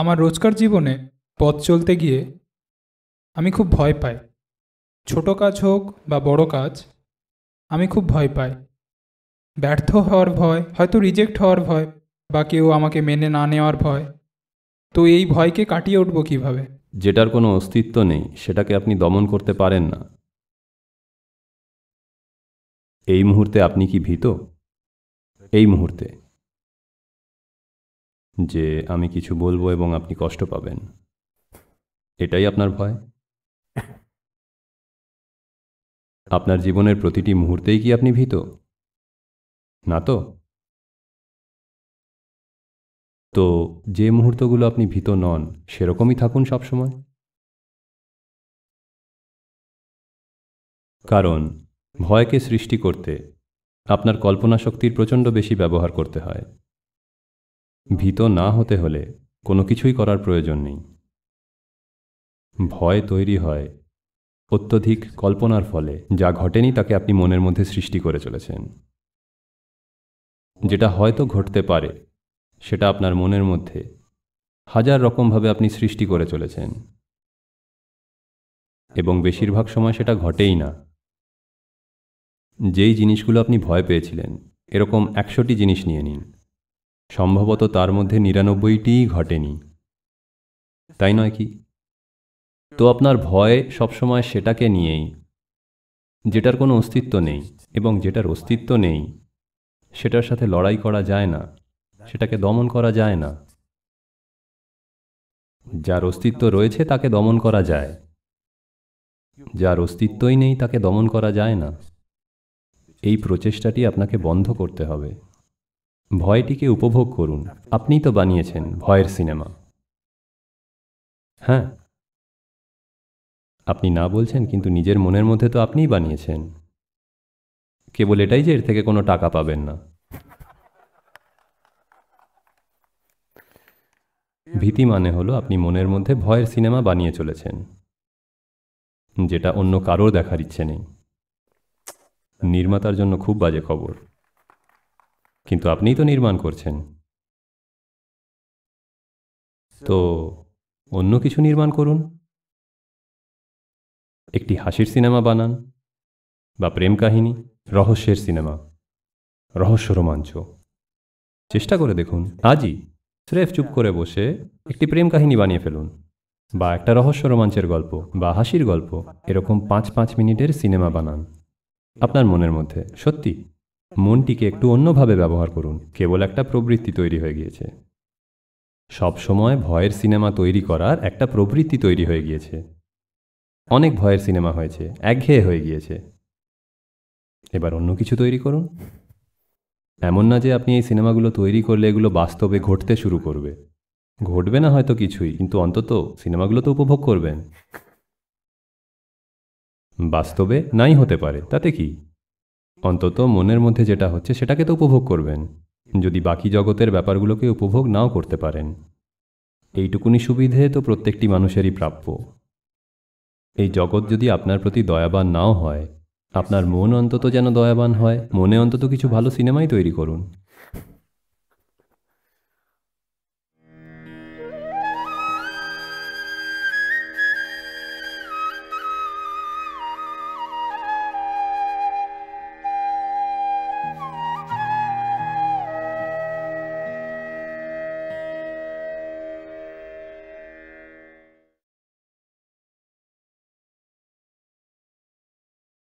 আমার রোজকার জীবনে পথ চলতে গিয়ে আমি খুব ভয় পাই ছোট কাজ হোক বা বড় কাজ আমি খুব ভয় পাই ব্যর্থ হওয়ার ভয় হয়তো রিজেক্ট হওয়ার ভয় বা কেউ আমাকে মেনে না নেওয়ার ভয় তো এই ভয়কে কাটিয়ে উঠব কিভাবে যেটার কোনো অস্তিত্ব নেই সেটাকে আপনি দমন করতে পারেন না এই মুহূর্তে আপনি কি ভীত এই মুহূর্তে যে আমি কিছু বলবো এবং আপনি কষ্ট পাবেন এটাই আপনার ভয় আপনার জীবনের প্রতিটি মুহূর্তেই কি আপনি ভীত না তো তো যে মুহূর্তগুলো আপনি ভীত নন সেরকমই থাকুন সবসময় কারণ ভয়কে সৃষ্টি করতে আপনার কল্পনা শক্তির প্রচণ্ড বেশি ব্যবহার করতে হয় ভীত না হতে হলে কোনো কিছুই করার প্রয়োজন নেই ভয় তৈরি হয় অত্যধিক কল্পনার ফলে যা ঘটেনি তাকে আপনি মনের মধ্যে সৃষ্টি করে চলেছেন যেটা হয়তো ঘটতে পারে সেটা আপনার মনের মধ্যে হাজার রকমভাবে আপনি সৃষ্টি করে চলেছেন এবং বেশিরভাগ সময় সেটা ঘটেই না যেই জিনিসগুলো আপনি ভয় পেয়েছিলেন এরকম একশোটি জিনিস নিয়ে নিন সম্ভবত তার মধ্যে নিরানব্বইটিই ঘটেনি তাই নয় কি তো আপনার ভয় সবসময় সেটাকে নিয়েই যেটার কোনো অস্তিত্ব নেই এবং যেটার অস্তিত্ব নেই সেটার সাথে লড়াই করা যায় না সেটাকে দমন করা যায় না যার অস্তিত্ব রয়েছে তাকে দমন করা যায় যার অস্তিত্বই নেই তাকে দমন করা যায় না এই প্রচেষ্টাটি আপনাকে বন্ধ করতে হবে ভয়টিকে উপভোগ করুন আপনিই তো বানিয়েছেন ভয়ের সিনেমা হ্যাঁ আপনি না বলছেন কিন্তু নিজের মনের মধ্যে তো আপনিই বানিয়েছেন কেবল এটাই যে এর থেকে কোনো টাকা পাবেন না ভীতি মানে হলো আপনি মনের মধ্যে ভয়ের সিনেমা বানিয়ে চলেছেন যেটা অন্য কারোর দেখার ইচ্ছে নেই নির্মাতার জন্য খুব বাজে খবর কিন্তু আপনিই তো নির্মাণ করছেন তো অন্য কিছু নির্মাণ করুন একটি হাসির সিনেমা বানান বা প্রেম কাহিনী রহস্যের সিনেমা রহস্য রোমাঞ্চ চেষ্টা করে দেখুন আজই স্রেফ চুপ করে বসে একটি প্রেম কাহিনী বানিয়ে ফেলুন বা একটা রহস্য রোমাঞ্চের গল্প বা হাসির গল্প এরকম পাঁচ পাঁচ মিনিটের সিনেমা বানান আপনার মনের মধ্যে সত্যি মনটিকে একটু অন্যভাবে ব্যবহার করুন কেবল একটা প্রবৃত্তি তৈরি হয়ে গিয়েছে সবসময় ভয়ের সিনেমা তৈরি করার একটা প্রবৃত্তি তৈরি হয়ে গিয়েছে অনেক ভয়ের সিনেমা হয়েছে একঘেয়ে হয়ে গিয়েছে এবার অন্য কিছু তৈরি করুন এমন না যে আপনি এই সিনেমাগুলো তৈরি করলে এগুলো বাস্তবে ঘটতে শুরু করবে ঘটবে না হয়তো কিছুই কিন্তু অন্তত সিনেমাগুলো তো উপভোগ করবেন বাস্তবে নাই হতে পারে তাতে কি অন্তত মনের মধ্যে যেটা হচ্ছে সেটাকে তো উপভোগ করবেন যদি বাকি জগতের ব্যাপারগুলোকে উপভোগ নাও করতে পারেন এইটুকুনি সুবিধে তো প্রত্যেকটি মানুষেরই প্রাপ্য এই জগৎ যদি আপনার প্রতি দয়াবান নাও হয় আপনার মন অন্তত যেন দয়াবান হয় মনে অন্তত কিছু ভালো সিনেমাই তৈরি করুন